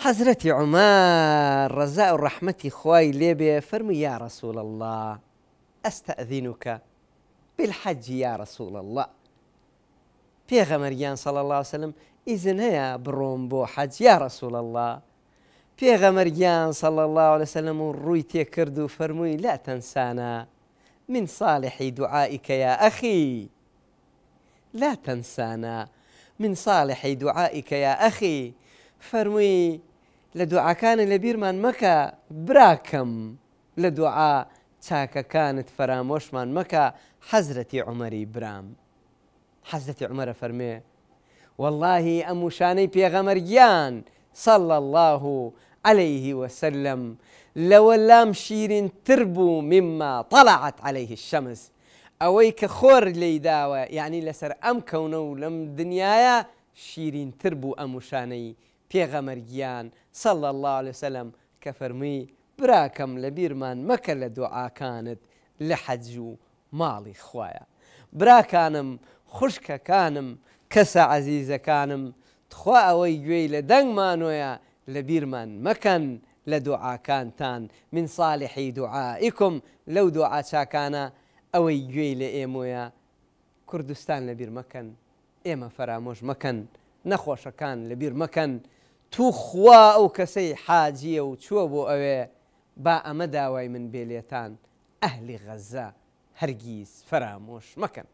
حضرت عمر رزاء رحمتي خواي ليبي فرمي يا رسول الله أستأذنك بالحج يا رسول الله في پێغەمەریان صلى الله عليه وسلم إذن يا بروم بو حج يا رسول الله پێغەمەریان صلى الله عليه وسلم رويتي كردو فرمي لا تنسانا من صالح دعائك يا أخي لا تنسانا من صالح دعائك يا أخي فرمي كان لبير من مكا براكم لدعاء تاكا كانت فراموش من مكا حزرتي عمري برام حزرتي عمر فرمي والله أموشاني وشانەی پێغەمەرگیان صلى الله عليه وسلم لو لام شيرين تربو مما طلعت عليه الشمس أويك خور خۆر يعني لسر أم كونو لم دنيايا شيرين تربو أموشاني پێغەمەرگیان سەڵ الله لەسەلم کە فەرمی براکەم لە بیرمان مەکە لە دوعاکانت لە حەج و ماڵی خویە. براکانم خوشکەکانم کەسە عزیزەکانم تخوا ئەوەی گوێی لە دەنگمانۆیە لە بیرمان مەکەن لە دوعاکانتان من ساڵحی دوعائیکم لەو دوعا چاکانە ئەوەی گوێی لە ئێمۆیە کوردستان لە بیرمەکەن ئێمە فەرامۆژ مەکەن نەخۆشەکان لە بیرمەکەن تو خوا ئەو کەسەی حاجیە و چووە بۆ ئەوێ با ئەمە داوای من بێلێتان ئەهلی غەزە هەرگیز فەرامۆش مەکەن.